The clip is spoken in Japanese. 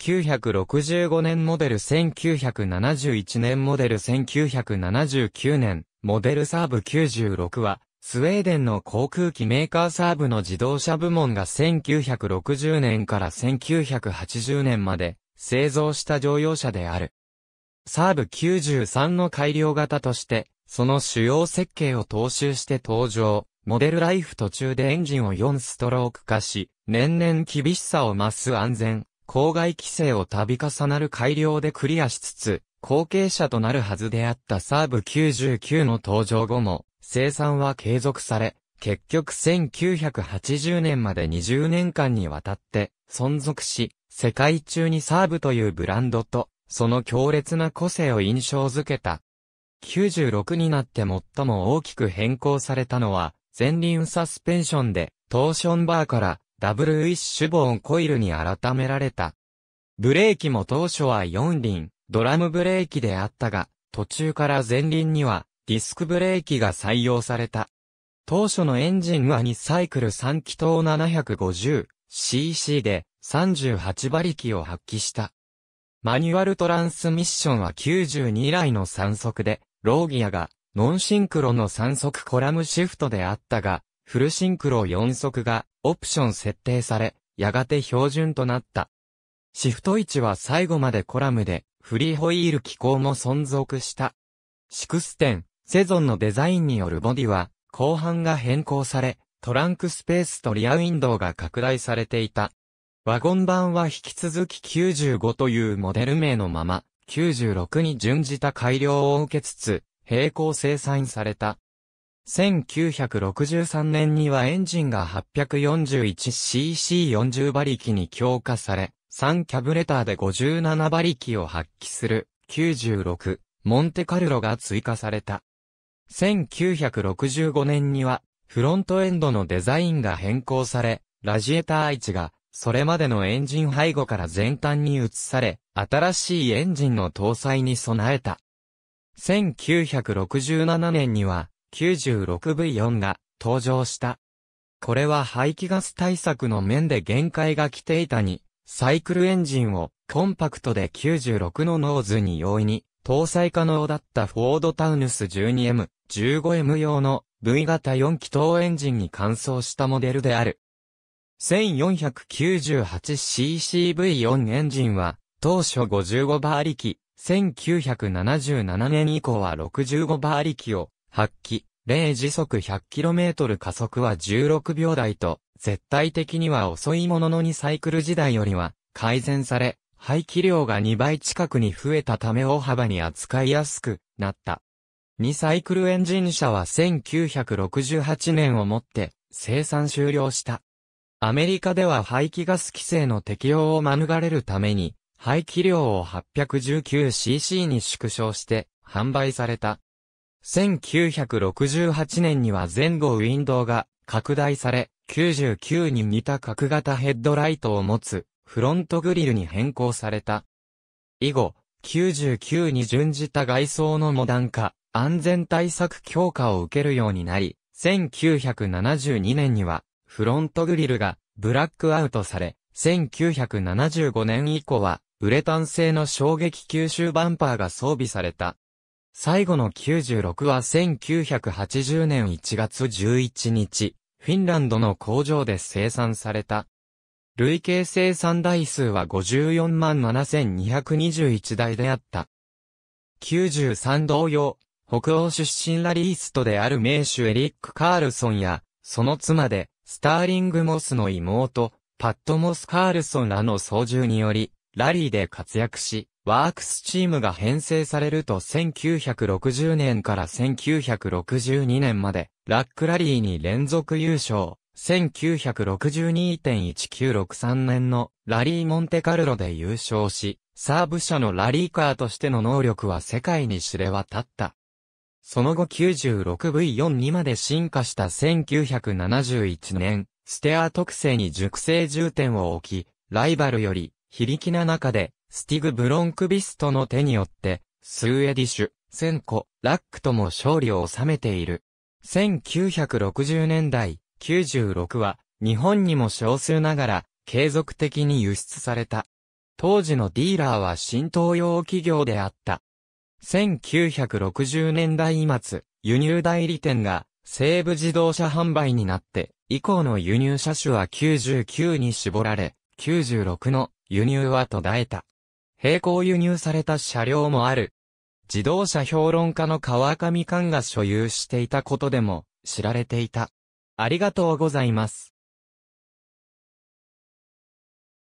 1965年モデル1971年モデル1979年モデルサーブ96はスウェーデンの航空機メーカーサーブの自動車部門が1960年から1980年まで製造した乗用車である。サーブ93の改良型として、その主要設計を踏襲して登場。モデルライフ途中でエンジンを4ストローク化し、年々厳しさを増す安全、郊外規制を度重なる改良でクリアしつつ、後継者となるはずであったサーブ99の登場後も、生産は継続され、結局1980年まで20年間にわたって存続し、世界中にサーブというブランドと、その強烈な個性を印象づけた。96になって最も大きく変更されたのは、前輪サスペンションで、トーションバーからダブルウィッシュボーンコイルに改められた。ブレーキも当初は4輪、ドラムブレーキであったが、途中から前輪にはディスクブレーキが採用された。当初のエンジンは2サイクル3気筒 750cc で38馬力を発揮した。マニュアルトランスミッションは92来の3速で、ローギアがノンシンクロの3速コラムシフトであったが、フルシンクロ4速がオプション設定され、やがて標準となった。シフト位置は最後までコラムで、フリーホイール機構も存続した。シクステン、セゾンのデザインによるボディは、後半が変更され、トランクスペースとリアウィンドウが拡大されていた。ワゴン版は引き続き95というモデル名のまま、96に準じた改良を受けつつ、並行生産された。1963年にはエンジンが 841cc40 馬力に強化され、3キャブレターで57馬力を発揮する96モンテカルロが追加された。1965年にはフロントエンドのデザインが変更され、ラジエーター位置がそれまでのエンジン背後から前端に移され、新しいエンジンの搭載に備えた。1967年には 96V4 が登場した。これは排気ガス対策の面で限界が来ていたに、サイクルエンジンをコンパクトで96のノーズに容易に搭載可能だったフォードタウヌス 12M、15M 用の V 型4気筒エンジンに換装したモデルである。1498ccV4 エンジンは当初55馬力、1977年以降は65馬力を発揮、0時速 100km 加速は16秒台と、絶対的には遅いものの2サイクル時代よりは改善され、排気量が2倍近くに増えたため大幅に扱いやすくなった。2サイクルエンジン車は1968年をもって生産終了した。アメリカでは排気ガス規制の適用を免れるために、排気量を 819cc に縮小して販売された1968年には前後ウィンドウが拡大され、99に似た角型ヘッドライトを持つフロントグリルに変更された。以後、99に準じた外装のモダン化、安全対策強化を受けるようになり、1972年にはフロントグリルがブラックアウトされ、1975年以降はウレタン製の衝撃吸収バンパーが装備された。最後の96は1980年1月11日、フィンランドの工場で生産された。累計生産台数は54万7221台であった。93同様、北欧出身ラリーストである名手エリック・カールソンや、その妻で、スターリング・モスの妹、パット・モス・カールソンらの操縦により、ラリーで活躍し、ワークスチームが編成されると1960年から1962年まで、ラックラリーに連続優勝。1962.1963年のラリーモンテカルロで優勝し、サーブ社のラリーカーとしての能力は世界に知れ渡った。その後 96V4 にまで進化した1971年、ステア特性に熟成重点を置き、ライバルより、非力な中で、スティグ・ブロンクビストの手によって、スウェディッシュ、センコ、ラックとも勝利を収めている。1960年代、96は、日本にも少数ながら、継続的に輸出された。当時のディーラーは新東洋企業であった。1960年代末、輸入代理店が西部自動車販売になって、以降の輸入車種は99に絞られ、96の輸入は途絶えた。並行輸入された車両もある。自動車評論家の川上勘が所有していたことでも知られていた。ありがとうございます。